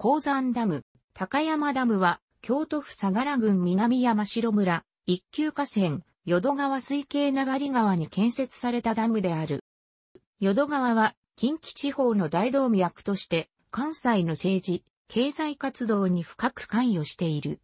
鉱山ダム、高山ダムは、京都府相良郡南山城村、一級河川、淀川水系流張川に建設されたダムである。淀川は、近畿地方の大動脈として、関西の政治、経済活動に深く関与している。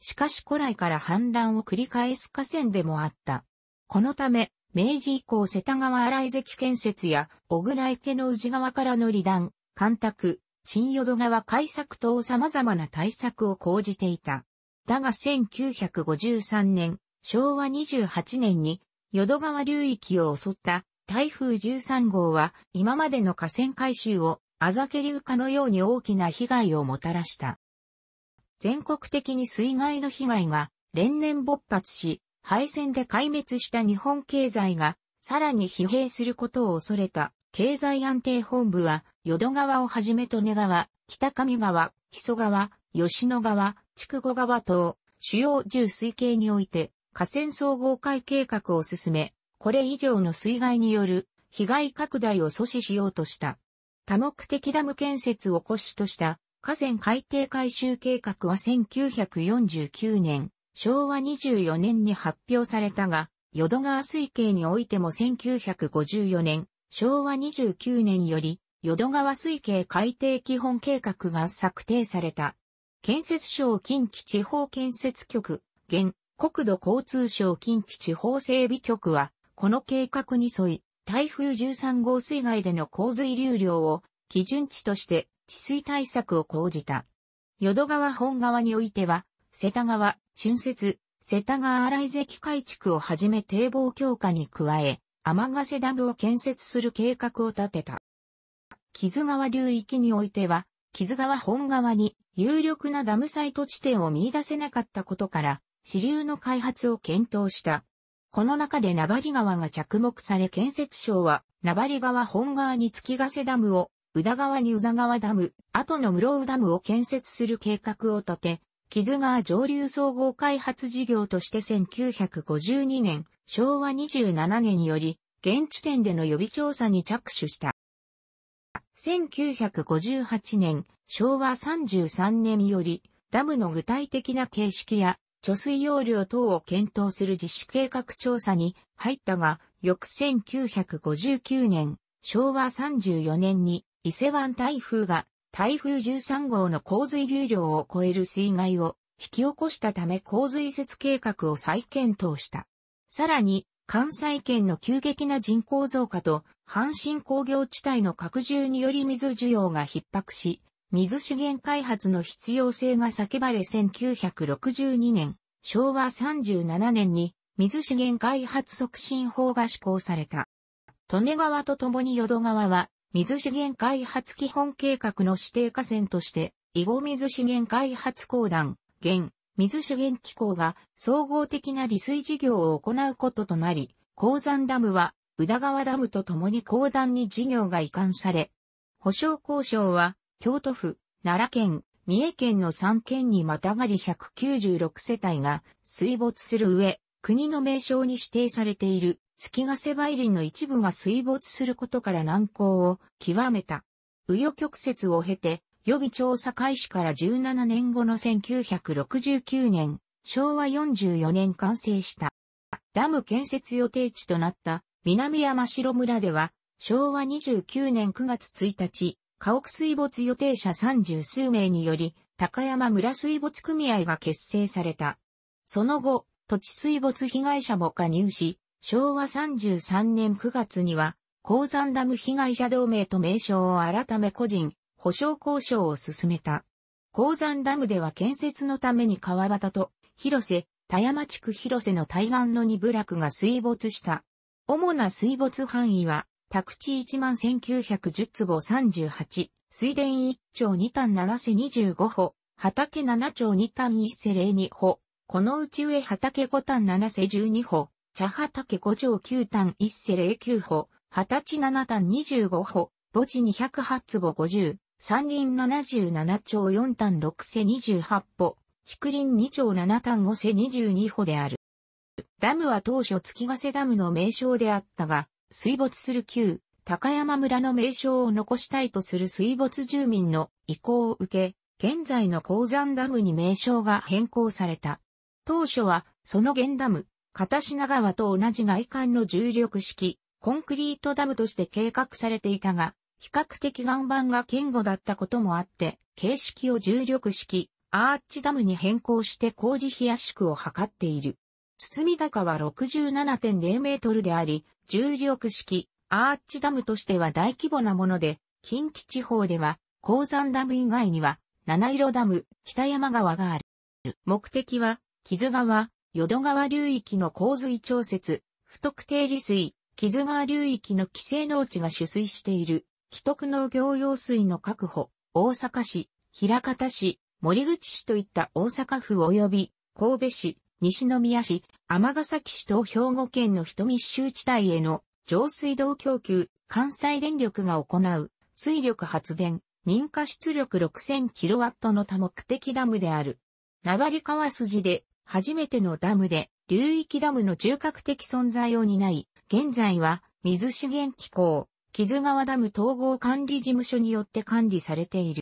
しかし古来から反乱を繰り返す河川でもあった。このため、明治以降世田川荒井関建設や小倉池の宇治川からの離断、干拓、新淀川開削等様々な対策を講じていた。だが1953年、昭和28年に、淀川流域を襲った台風13号は、今までの河川改修を、あざけ流化のように大きな被害をもたらした。全国的に水害の被害が連年勃発し、敗戦で壊滅した日本経済がさらに疲弊することを恐れた経済安定本部は、淀川をはじめ利根川、北上川、木曽川、吉野川、筑後川等、主要重水系において、河川総合会計画を進め、これ以上の水害による被害拡大を阻止しようとした。多目的ダム建設を骨子とした河川海底改修計画は1949年、昭和24年に発表されたが、淀川水系においても1954年、昭和29年より、淀川水系海底基本計画が策定された。建設省近畿地方建設局、現、国土交通省近畿地方整備局は、この計画に沿い、台風13号水害での洪水流量を基準値として治水対策を講じた。淀川本川においては、瀬田川、春節、瀬田川荒井関海地区をはじめ堤防強化に加え、天ヶ瀬ダムを建設する計画を立てた。木津川流域においては、木津川本川に有力なダムサイト地点を見出せなかったことから、支流の開発を検討した。この中で名張川が着目され建設省は、名張川本川に月ヶ瀬ダムを、宇田川に宇田川ダム、後の室宇ダムを建設する計画を立て、木津川上流総合開発事業として1952年、昭和27年により、現地点での予備調査に着手した。1958年、昭和33年より、ダムの具体的な形式や貯水容量等を検討する実施計画調査に入ったが、翌1959年、昭和34年に伊勢湾台風が台風13号の洪水流量を超える水害を引き起こしたため洪水説計画を再検討した。さらに、関西圏の急激な人口増加と、阪神工業地帯の拡充により水需要が逼迫し、水資源開発の必要性が叫ばれ1962年、昭和37年に水資源開発促進法が施行された。利根川とともに淀川は水資源開発基本計画の指定河川として、囲碁水資源開発公団、現、水資源機構が総合的な利水事業を行うこととなり、鉱山ダムは宇田川ダムと共に鉱山に事業が移管され、保証交渉は京都府、奈良県、三重県の3県にまたがり196世帯が水没する上、国の名称に指定されている月ヶ瀬梅林の一部が水没することから難航を極めた。紆余曲折を経て、予備調査開始から17年後の1969年、昭和44年完成した。ダム建設予定地となった南山城村では、昭和29年9月1日、家屋水没予定者30数名により、高山村水没組合が結成された。その後、土地水没被害者も加入し、昭和33年9月には、鉱山ダム被害者同盟と名称を改め個人、保証交渉を進めた。鉱山ダムでは建設のために川端と広瀬、田山地区広瀬の対岸の二部落が水没した。主な水没範囲は、宅地1万1910坪38、水田1丁2単7世25歩、畑7丁2単1世02歩、このうち上畑5単7世12歩、茶畑5丁9単1世09歩、畑地7単25歩、墓地208坪50、山林77丁4単6世28歩、竹林2丁7単5世22歩である。ダムは当初月ヶ瀬ダムの名称であったが、水没する旧、高山村の名称を残したいとする水没住民の意向を受け、現在の鉱山ダムに名称が変更された。当初は、その原ダム、片品川と同じ外観の重力式、コンクリートダムとして計画されていたが、比較的岩盤が堅固だったこともあって、形式を重力式、アーチダムに変更して工事費や縮を図っている。堤高は67.0メートルであり、重力式、アーチダムとしては大規模なもので、近畿地方では、鉱山ダム以外には、七色ダム、北山川がある。目的は、木津川、淀川流域の洪水調節、不特定利水、木津川流域の規制農地が取水している既得農業用水の確保、大阪市、平方市、森口市といった大阪府及び神戸市、西宮市、尼崎市と兵庫県の人密集地帯への上水道供給、関西電力が行う水力発電、認可出力 6000kW の多目的ダムである。名張川筋で初めてのダムで流域ダムの中核的存在を担い、現在は水資源機構、木津川ダム統合管理事務所によって管理されている。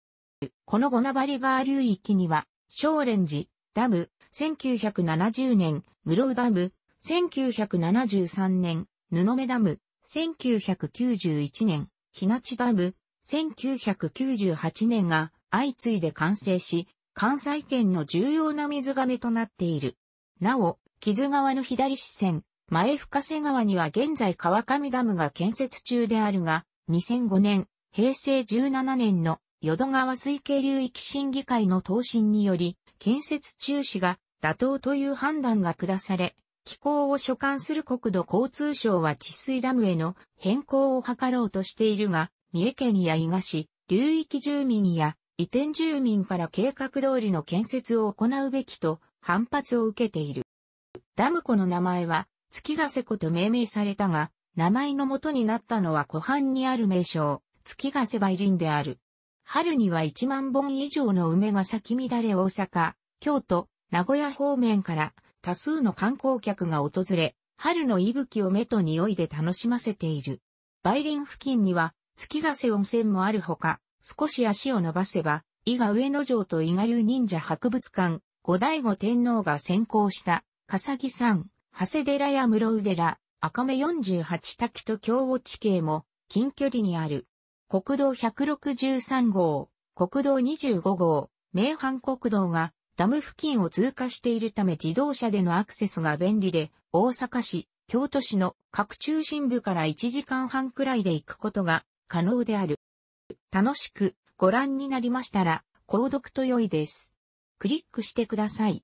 このゴナバリ川流域には、小蓮寺、ダム、1970年、室生ダム、1973年、布目ダム、1991年、日立ダム、1998年が相次いで完成し、関西圏の重要な水がめとなっている。なお、木津川の左支線、前深瀬川には現在川上ダムが建設中であるが、2005年、平成17年の淀川水系流域審議会の答申により、建設中止が妥当という判断が下され、機構を所管する国土交通省は治水ダムへの変更を図ろうとしているが、三重県や伊賀市、流域住民や移転住民から計画通りの建設を行うべきと反発を受けている。ダム湖の名前は月ヶ瀬湖と命名されたが、名前の元になったのは湖畔にある名称、月ヶ瀬梅林である。春には1万本以上の梅が咲き乱れ大阪、京都、名古屋方面から多数の観光客が訪れ、春の息吹を目と匂いで楽しませている。梅林付近には月ヶ瀬温泉もあるほか、少し足を伸ばせば、伊賀上野城と伊賀流忍者博物館、後醍醐天皇が先行した、笠木さん。長谷寺や室生寺、赤目48滝と京王地形も近距離にある。国道163号、国道25号、名阪国道がダム付近を通過しているため自動車でのアクセスが便利で、大阪市、京都市の各中心部から1時間半くらいで行くことが可能である。楽しくご覧になりましたら、購読と良いです。クリックしてください。